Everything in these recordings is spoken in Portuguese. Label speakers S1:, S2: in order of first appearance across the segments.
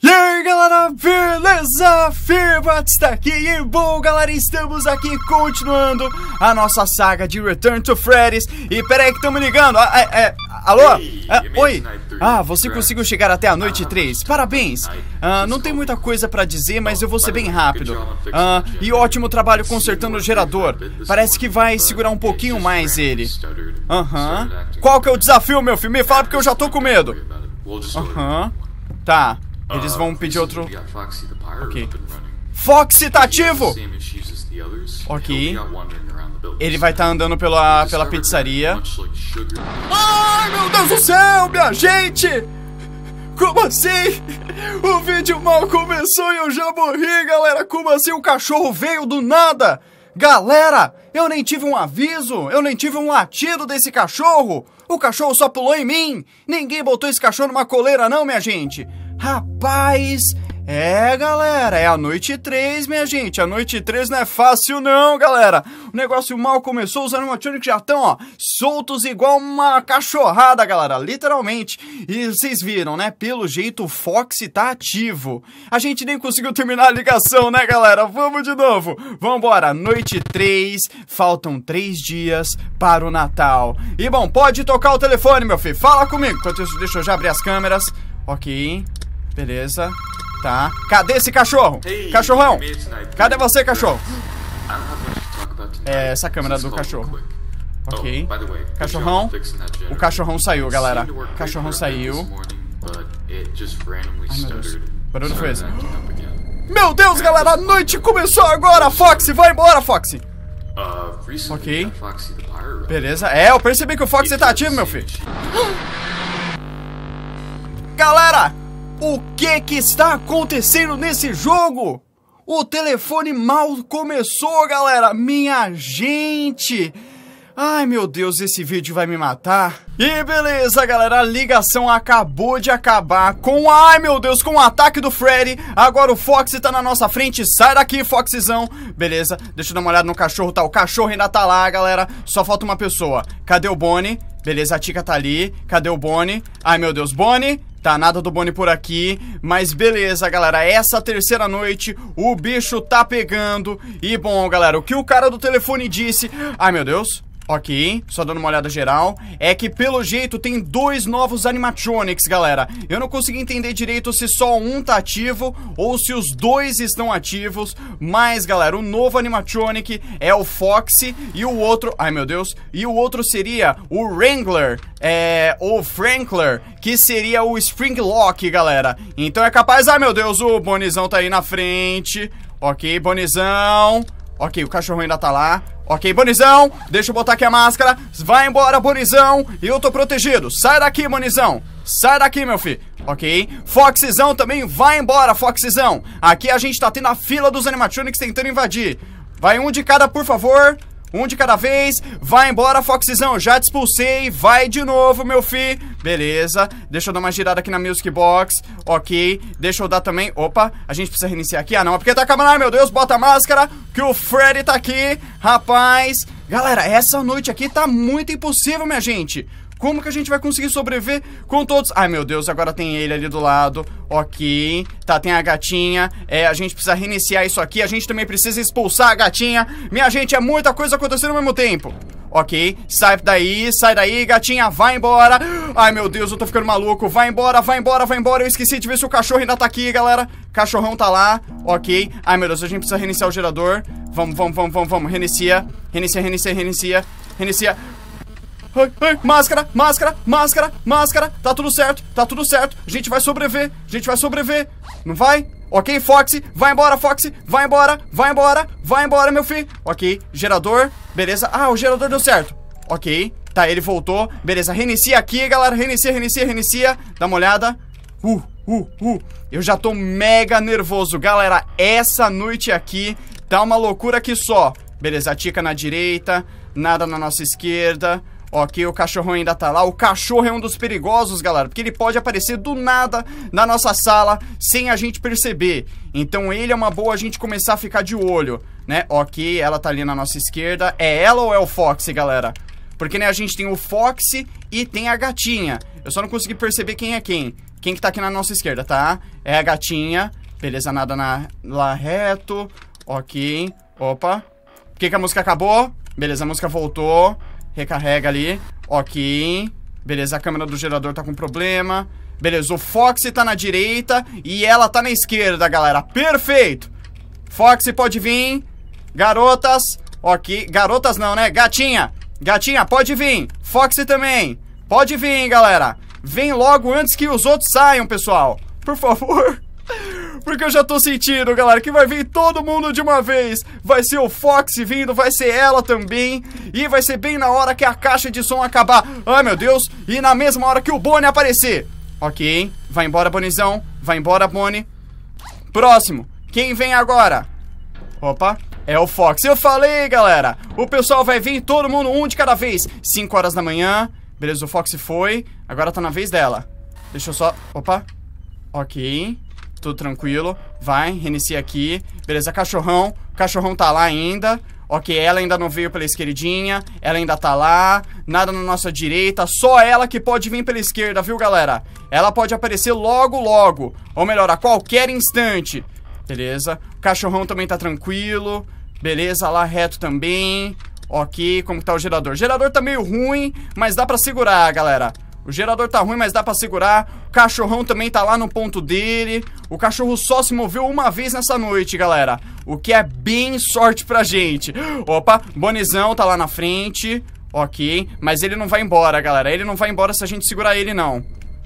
S1: E aí galera, beleza? Firbat está aqui e bom galera, estamos aqui continuando a nossa saga de Return to Freddy's E pera aí que estamos ligando, ah, é, é, alô? Ah, oi? Ah, você conseguiu chegar até a noite 3, ah, parabéns ah, Não tem muita coisa para dizer, mas eu vou ser bem rápido ah, E é. ótimo trabalho consertando o gerador, parece que vai segurar um pouquinho mais ele Aham, qual que é o desafio meu filho? Me fala porque eu já tô com medo Aham, tá eles vão pedir outro... Uh, ok. Foxy tá ativo! Ok. Ele vai estar tá andando pela, pela pizzaria. Ai, meu Deus do céu, minha gente! Como assim? O vídeo mal começou e eu já morri, galera! Como assim o cachorro veio do nada? Galera, eu nem tive um aviso, eu nem tive um latido desse cachorro! O cachorro só pulou em mim! Ninguém botou esse cachorro numa coleira não, minha gente! Rapaz! É, galera, é a noite 3, minha gente. A noite 3 não é fácil não, galera. O negócio mal começou, os animatronics já estão, ó, soltos igual uma cachorrada, galera, literalmente. E vocês viram, né? Pelo jeito o Fox tá ativo. A gente nem conseguiu terminar a ligação, né, galera? Vamos de novo. Vambora, noite 3, faltam 3 dias para o Natal. E bom, pode tocar o telefone, meu filho. Fala comigo. Enquanto isso, deixa eu já abrir as câmeras. Ok. Beleza. Tá. Cadê esse cachorro? Cachorrão! Cadê você, ah, cachorro? É essa câmera do cachorro. Ok. Oh, cachorrão. O cachorrão saiu, galera. O cachorrão saiu. Ai, meu Deus. Barulho foi esse. Meu Deus, galera, a noite começou agora, Foxy. Vai embora, Foxy. Uh, ok. Uh, Beleza. É, eu percebi que o Foxy tá ativo, meu filho. Galera, o que que está acontecendo nesse jogo? O telefone mal começou, galera. Minha gente. Ai meu Deus, esse vídeo vai me matar. E beleza, galera, a ligação acabou de acabar com. Ai meu Deus, com o ataque do Freddy. Agora o Fox tá na nossa frente. Sai daqui, Foxzão. Beleza, deixa eu dar uma olhada no cachorro, tá? O cachorro ainda tá lá, galera. Só falta uma pessoa. Cadê o Bonnie? Beleza, a Tica tá ali. Cadê o Bonnie? Ai meu Deus, Bonnie. Tá nada do Boni por aqui, mas beleza, galera. Essa terceira noite o bicho tá pegando. E bom, galera, o que o cara do telefone disse? Ai, meu Deus. Ok, só dando uma olhada geral. É que pelo jeito tem dois novos animatronics, galera. Eu não consegui entender direito se só um tá ativo ou se os dois estão ativos. Mas, galera, o novo animatronic é o Foxy e o outro. Ai meu Deus! E o outro seria o Wrangler, é. O Frankler, que seria o Springlock, galera. Então é capaz. Ai meu Deus, o Bonizão tá aí na frente. Ok, Bonizão. Ok, o cachorro ainda tá lá. Ok, Bonizão, deixa eu botar aqui a máscara. Vai embora, Bonizão. Eu tô protegido. Sai daqui, Bonizão. Sai daqui, meu filho. Ok. Foxizão também vai embora, Foxizão. Aqui a gente tá tendo a fila dos animatronics tentando invadir. Vai um de cada, por favor. Um de cada vez. Vai embora, Foxizão. Já te expulsei. Vai de novo, meu fi. Beleza. Deixa eu dar uma girada aqui na Music Box. Ok. Deixa eu dar também. Opa, a gente precisa reiniciar aqui. Ah, não. É porque tá acabando. Ai, meu Deus. Bota a máscara. Que o Freddy tá aqui. Rapaz. Galera, essa noite aqui tá muito impossível, minha gente. Como que a gente vai conseguir sobreviver com todos? Ai, meu Deus, agora tem ele ali do lado. Ok. Tá, tem a gatinha. É, a gente precisa reiniciar isso aqui. A gente também precisa expulsar a gatinha. Minha gente, é muita coisa acontecendo ao mesmo tempo. Ok, sai daí, sai daí, gatinha, vai embora. Ai, meu Deus, eu tô ficando maluco. Vai embora, vai embora, vai embora. Eu esqueci de ver se o cachorro ainda tá aqui, galera. Cachorrão tá lá, ok. Ai, meu Deus, a gente precisa reiniciar o gerador. Vamos, vamos, vamos, vamos, vamos. Reinicia, reinicia, reinicia, reinicia, reinicia ai, ai. Máscara, máscara, máscara, máscara. Tá tudo certo, tá tudo certo. A gente vai sobreviver, a gente vai sobreviver. Não vai? Ok, Foxy, vai embora, Foxy, vai embora, vai embora, vai embora, meu filho. Ok, gerador, beleza. Ah, o gerador deu certo. Ok, tá, ele voltou. Beleza, reinicia aqui, galera, reinicia, reinicia, reinicia. Dá uma olhada. Uh, uh, uh. Eu já tô mega nervoso, galera. Essa noite aqui tá uma loucura aqui só. Beleza, tica na direita, nada na nossa esquerda. Ok, o cachorrão ainda tá lá. O cachorro é um dos perigosos, galera, porque ele pode aparecer do nada na nossa sala sem a gente perceber. Então ele é uma boa a gente começar a ficar de olho, né? Ok, ela tá ali na nossa esquerda. É ela ou é o Fox, galera? Porque, né, a gente tem o Fox e tem a gatinha. Eu só não consegui perceber quem é quem. Quem que tá aqui na nossa esquerda, tá? É a gatinha. Beleza, nada na, lá reto. Ok. Opa. Por que, que a música acabou? Beleza, a música voltou. Recarrega ali. Ok. Beleza, a câmera do gerador tá com problema. Beleza, o Fox tá na direita e ela tá na esquerda, galera. Perfeito. Fox pode vir. Garotas. Ok. Garotas não, né? Gatinha. Gatinha, pode vir. Fox também. Pode vir, galera. Vem logo antes que os outros saiam, pessoal. Por favor porque eu já tô sentindo, galera, que vai vir todo mundo de uma vez. Vai ser o Fox vindo, vai ser ela também. E vai ser bem na hora que a caixa de som acabar. Ai, meu Deus. E na mesma hora que o Bonnie aparecer. Ok, vai embora, Bonizão. Vai embora, Bonnie. Próximo. Quem vem agora? Opa, é o Fox. Eu falei, galera. O pessoal vai vir, todo mundo, um de cada vez. 5 horas da manhã. Beleza, o Fox foi. Agora tá na vez dela. Deixa eu só... Opa. Ok tudo tranquilo. Vai, reinicia aqui. Beleza, cachorrão. Cachorrão tá lá ainda. Ok, ela ainda não veio pela esquerdinha, ela ainda tá lá, nada na nossa direita, só ela que pode vir pela esquerda, viu, galera? Ela pode aparecer logo, logo, ou melhor, a qualquer instante. Beleza, o cachorrão também tá tranquilo, beleza, lá reto também. Ok, como tá o gerador? O gerador tá meio ruim, mas dá pra segurar, galera. O gerador tá ruim, mas dá pra segurar. O cachorrão também tá lá no ponto dele. O cachorro só se moveu uma vez nessa noite, galera. O que é bem sorte pra gente. Opa, Bonizão tá lá na frente. Ok, mas ele não vai embora, galera. Ele não vai embora se a gente segurar ele, não.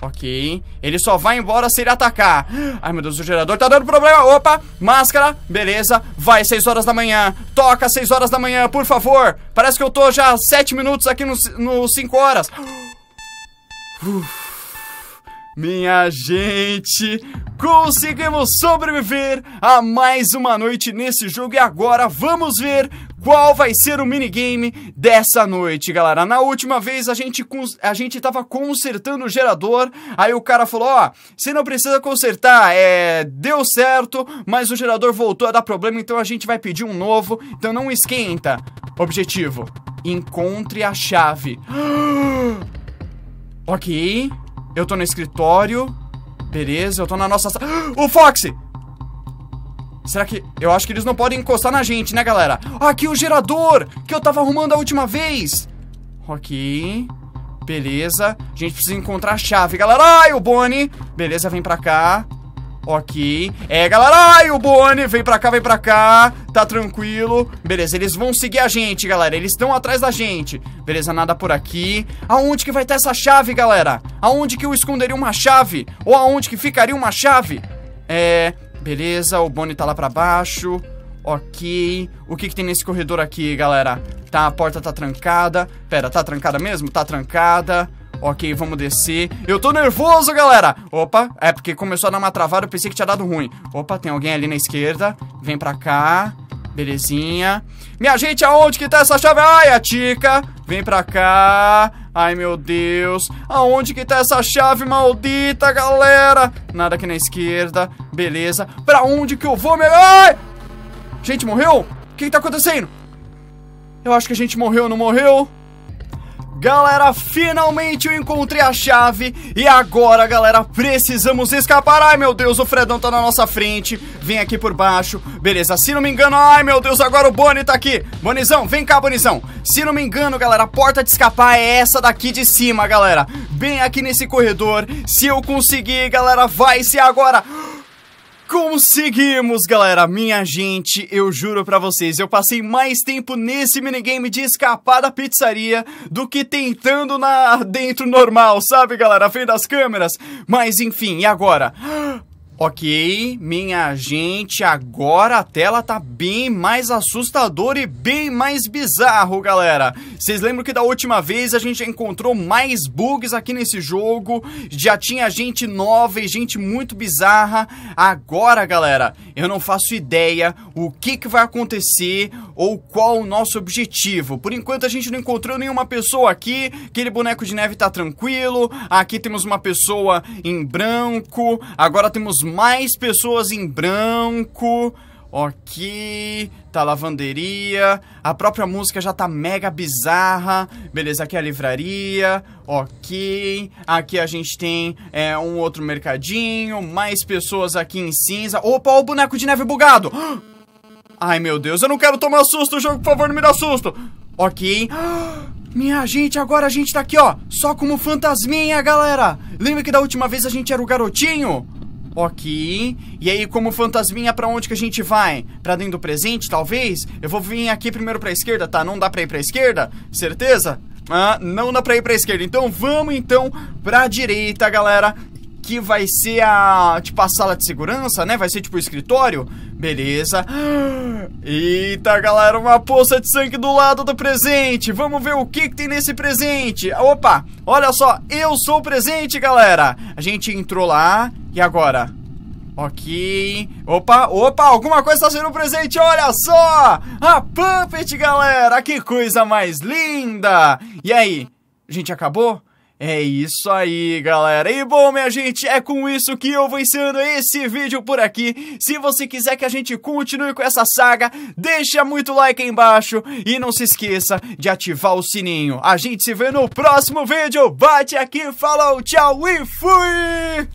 S1: Ok, ele só vai embora se ele atacar Ai meu Deus, o gerador tá dando problema Opa, máscara, beleza Vai, 6 horas da manhã, toca 6 horas da manhã Por favor, parece que eu tô já 7 minutos aqui nos no 5 horas minha gente, conseguimos sobreviver a mais uma noite nesse jogo e agora vamos ver qual vai ser o minigame dessa noite, galera. Na última vez a gente, a gente tava consertando o gerador, aí o cara falou, ó, oh, você não precisa consertar, é, deu certo, mas o gerador voltou a dar problema, então a gente vai pedir um novo, então não esquenta. Objetivo, encontre a chave. Ah! Ok. Eu tô no escritório. Beleza, eu tô na nossa sala. O Foxy! Será que. Eu acho que eles não podem encostar na gente, né, galera? Aqui o gerador que eu tava arrumando a última vez. Ok. Beleza. A gente precisa encontrar a chave, galera. Ai, o Bonnie. Beleza, vem pra cá. Ok. É, galera, ai, o Bonnie, vem pra cá, vem pra cá. Tá tranquilo. Beleza, eles vão seguir a gente, galera. Eles estão atrás da gente. Beleza, nada por aqui. Aonde que vai estar essa chave, galera? Aonde que eu esconderia uma chave? Ou aonde que ficaria uma chave? É, beleza, o Bonnie tá lá pra baixo. Ok. O que que tem nesse corredor aqui, galera? Tá, a porta tá trancada. Pera, tá trancada mesmo? Tá trancada. Ok, vamos descer. Eu tô nervoso, galera! Opa, é porque começou a dar uma travada, eu pensei que tinha dado ruim. Opa, tem alguém ali na esquerda. Vem pra cá. Belezinha. Minha gente, aonde que tá essa chave? Ai, a tica. Vem pra cá. Ai, meu Deus. Aonde que tá essa chave maldita, galera? Nada aqui na esquerda. Beleza. Pra onde que eu vou? Meu... Ai! Gente, morreu? O que, que tá acontecendo? Eu acho que a gente morreu, não morreu? Galera, finalmente eu encontrei a chave E agora, galera, precisamos escapar Ai, meu Deus, o Fredão tá na nossa frente Vem aqui por baixo Beleza, se não me engano, ai, meu Deus, agora o Boni tá aqui Bonizão, vem cá, Bonizão Se não me engano, galera, a porta de escapar é essa daqui de cima, galera Bem aqui nesse corredor Se eu conseguir, galera, vai ser agora Conseguimos, galera! Minha gente, eu juro pra vocês, eu passei mais tempo nesse minigame de escapar da pizzaria do que tentando na dentro normal, sabe, galera? Vendo as câmeras. Mas, enfim, e agora? Ok, minha gente, agora a tela tá bem mais assustadora e bem mais bizarro, galera. Vocês lembram que da última vez a gente encontrou mais bugs aqui nesse jogo, já tinha gente nova e gente muito bizarra. Agora, galera, eu não faço ideia o que, que vai acontecer ou qual o nosso objetivo. Por enquanto a gente não encontrou nenhuma pessoa aqui, aquele boneco de neve tá tranquilo, aqui temos uma pessoa em branco, agora temos mais pessoas em branco. Ok, tá lavanderia, a própria música já tá mega bizarra, beleza, aqui é a livraria, ok, aqui a gente tem é, um outro mercadinho, mais pessoas aqui em cinza, opa, o boneco de neve bugado! Ai meu Deus, eu não quero tomar susto, jogo, por favor, não me dá susto! Ok, minha gente, agora a gente tá aqui, ó, só como fantasminha, galera! Lembra que da última vez a gente era o garotinho? Ok. E aí, como fantasminha, para onde que a gente vai? Para dentro do presente, talvez? Eu vou vir aqui primeiro para esquerda, tá? Não dá para ir para esquerda? Certeza? Ah, não dá para ir para esquerda. Então, vamos então para direita, galera que vai ser a, tipo, a sala de segurança, né? Vai ser, tipo, o escritório. Beleza. Eita, galera, uma poça de sangue do lado do presente. Vamos ver o que, que tem nesse presente. Opa, olha só, eu sou o presente, galera. A gente entrou lá, e agora? Ok. Opa, opa, alguma coisa está sendo presente, olha só! A Puppet, galera! Que coisa mais linda! E aí? Gente, acabou? É isso aí, galera. E bom, minha gente, é com isso que eu vou encerrando esse vídeo por aqui. Se você quiser que a gente continue com essa saga, deixa muito like aí embaixo e não se esqueça de ativar o sininho. A gente se vê no próximo vídeo. Bate aqui, falou, tchau e fui!